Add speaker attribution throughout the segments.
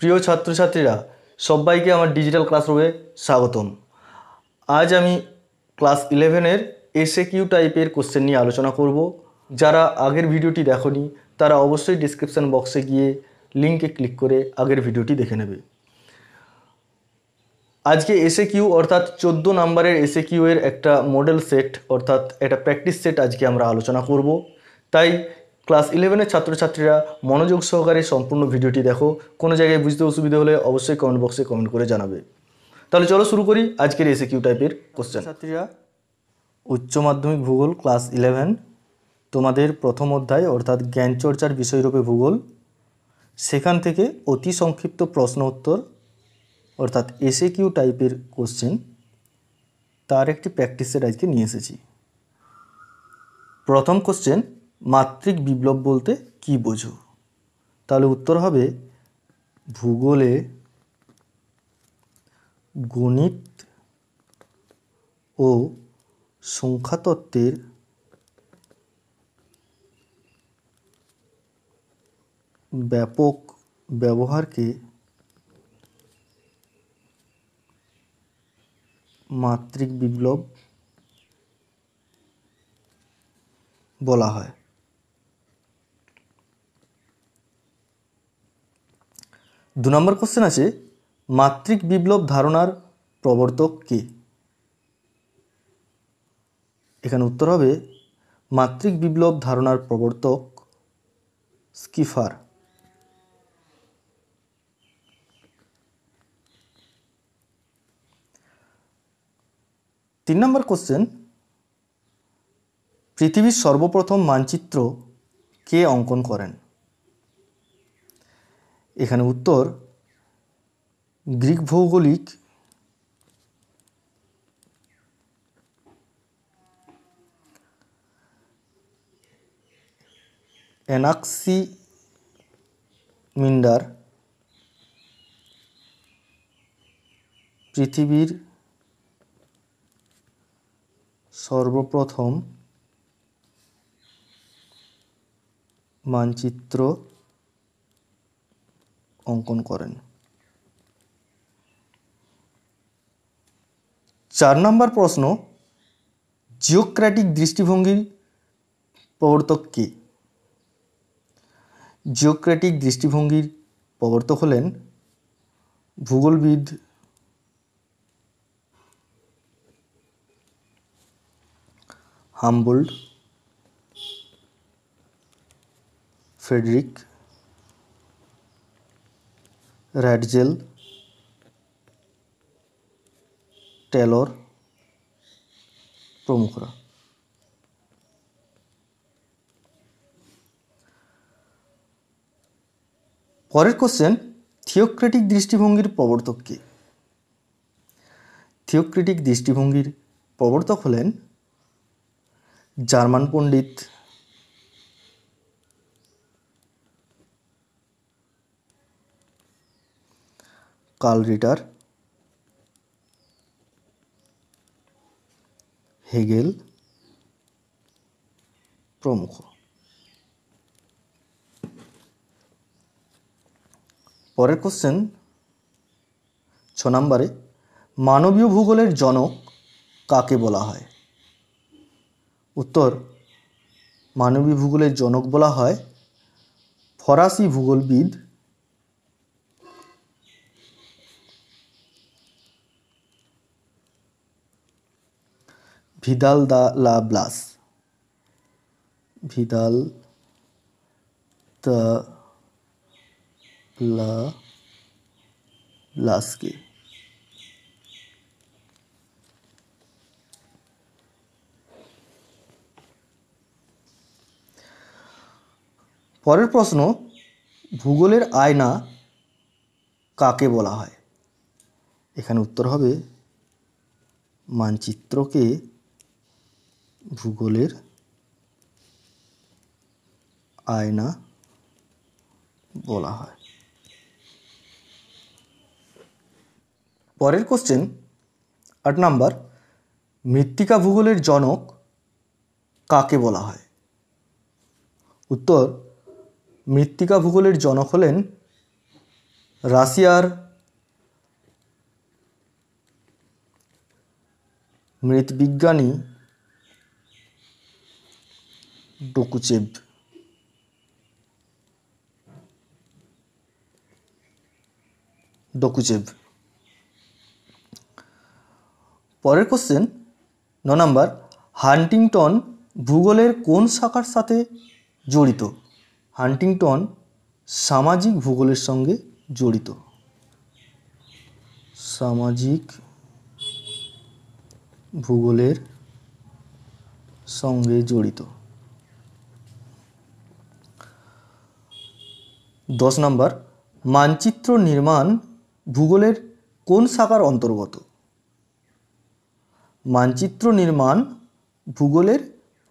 Speaker 1: প্রিয় ছাত্রছাত্রীরা সবাইকে আমার ডিজিটাল ক্লাসরুমে স্বাগতম আজ আমি ক্লাস ইলেভেনের এসএ কিউ টাইপের কোশ্চেন নিয়ে আলোচনা করব যারা আগের ভিডিওটি দেখনি তারা অবশ্যই ডিসক্রিপশান বক্সে গিয়ে লিঙ্কে ক্লিক করে আগের ভিডিওটি দেখে নেবে আজকে এসএ কিউ অর্থাৎ চোদ্দো নম্বরের এসএ কিউ এর একটা মডেল সেট অর্থাৎ একটা প্র্যাকটিস সেট আজকে আমরা আলোচনা করব তাই ক্লাস ইলেভেনের ছাত্রছাত্রীরা মনোযোগ সহকারে সম্পূর্ণ ভিডিওটি দেখো কোনো জায়গায় বুঝতে অসুবিধা হলে অবশ্যই কমেন্ট বক্সে কমেন্ট করে জানাবে তাহলে চলো শুরু করি আজকের এসে কিউ টাইপের কোশ্চেন ছাত্রীরা উচ্চ মাধ্যমিক ভূগোল ক্লাস ইলেভেন তোমাদের প্রথম অধ্যায় অর্থাৎ জ্ঞানচর্চার বিষয়রূপে ভূগোল সেখান থেকে অতি সংক্ষিপ্ত প্রশ্ন উত্তর অর্থাৎ এসে কিউ টাইপের কোশ্চেন তার একটি প্র্যাকটিসের আজকে নিয়ে এসেছি প্রথম কোশ্চেন মাত্রিক বিপ্লব বলতে কি বোঝো তাহলে উত্তর হবে ভূগোলে গণিত ও সংখ্যাতত্ত্বের ব্যাপক ব্যবহারকে মাত্রিক বিপ্লব বলা হয় দু নম্বর কোশ্চেন আছে মাতৃক বিপ্লব ধারণার প্রবর্তক কে এখানে উত্তর হবে মাতৃক বিপ্লব ধারণার প্রবর্তক স্কিফার তিন নম্বর কোশ্চেন পৃথিবীর সর্বপ্রথম মানচিত্র কে অঙ্কন করেন এখানে উত্তর গ্রিক ভৌগোলিক অ্যানাক্সি মিন্ডার পৃথিবীর সর্বপ্রথম মানচিত্র অঙ্কন করেন চার নম্বর প্রশ্ন জিওক্র্যাটিক দৃষ্টিভঙ্গির প্রবর্তক কে জিওক্র্যাটিক দৃষ্টিভঙ্গির প্রবর্তক হলেন ভূগোলবিদ হাম্বোল্ড ফ্রেডরিক র্যাডজেল টেলর প্রমুখরা পরের কোশ্চেন থিওক্রেটিক দৃষ্টিভঙ্গির প্রবর্তক কে থিওক্রেটিক দৃষ্টিভঙ্গির প্রবর্তক হলেন জার্মান পণ্ডিত কার্ল রিটার হেগেল প্রমুখ পরের কোশ্চেন ছ নম্বরে মানবীয় ভূগোলের জনক কাকে বলা হয় উত্তর মানবীয় ভূগোলের জনক বলা হয় ফরাসি ভূগোলবিদ ভিদাল দা লা ব্লাস ভিদাল দ্য লা ব্লাসকে পরের প্রশ্ন ভূগোলের আয়না কাকে বলা হয় এখানে উত্তর হবে মানচিত্রকে ভূগোলের আয়না বলা হয় পরের কোশ্চেন আট নাম্বার মৃত্তিকা ভূগোলের জনক কাকে বলা হয় উত্তর মৃত্তিকা ভূগোলের জনক হলেন রাশিয়ার মৃৎবিজ্ঞানী ডোকুচেভ ডোকুচেভ পরের কোশ্চেন ন নাম্বার হান্টিংটন ভূগোলের কোন শাখার সাথে জড়িত হান্টিংটন সামাজিক ভূগোলের সঙ্গে জড়িত সামাজিক ভূগোলের সঙ্গে জড়িত দশ নম্বর মানচিত্র নির্মাণ ভূগোলের কোন শাখার অন্তর্গত মানচিত্র নির্মাণ ভূগোলের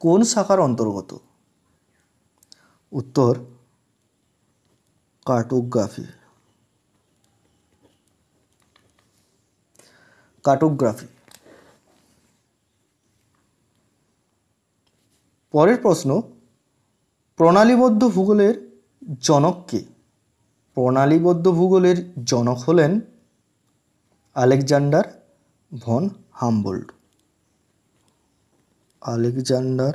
Speaker 1: কোন শাখার অন্তর্গত উত্তর কার্টোগ্রাফি কার্টোগ্রাফি পরের প্রশ্ন প্রণালীবদ্ধ ভূগোলের জনককে প্রণালীবদ্ধ ভূগোলের জনক হলেন Alexander von Humboldt Alexander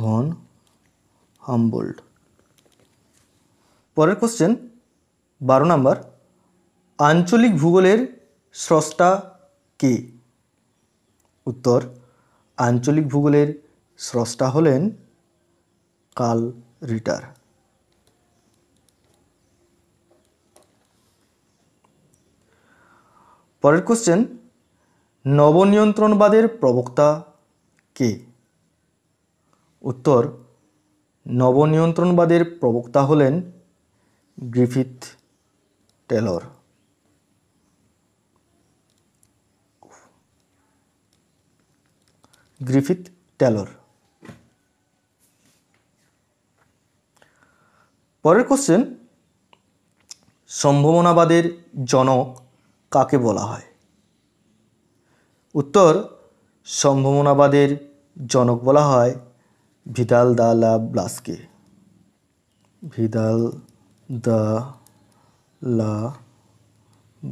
Speaker 1: von Humboldt পরের কোশ্চেন বারো নম্বর আঞ্চলিক ভূগোলের স্রষ্টা কে উত্তর আঞ্চলিক ভূগোলের স্রষ্টা হলেন কাল রিটার পরের কোশ্চেন নবনিয়ন্ত্রণবাদের প্রবক্তা কে উত্তর নবনিয়ন্ত্রণবাদের প্রবক্তা হলেন গ্রিফিথ টেলর গ্রিফিথ টেলর পরের কোশ্চেন সম্ভাবনাবাদের জনক কাকে বলা হয় উত্তর সম্ভাবনাবাদের জনক বলা হয় ভিদাল দা লা ব্লাসকে ভিদাল দা লা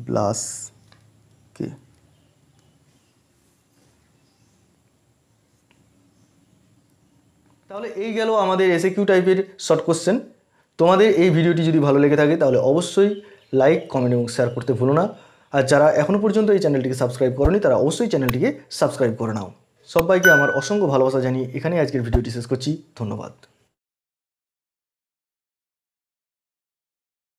Speaker 1: ব্লাস কে তাহলে এই গেল আমাদের এসএকিউ টাইপের শর্ট কোশ্চেন তোমাদের এই ভিডিওটি যদি ভালো লেগে থাকে তাহলে অবশ্যই লাইক কমেন্ট এবং শেয়ার করতে ভুলো না আর যারা এখনও পর্যন্ত এই চ্যানেলটিকে সাবস্ক্রাইব করেনি তারা অবশ্যই চ্যানেলটিকে সাবস্ক্রাইব করে নাও সবাইকে আমার অসংখ্য ভালোবাসা জানিয়ে এখানে আজকের ভিডিওটি শেষ করছি ধন্যবাদ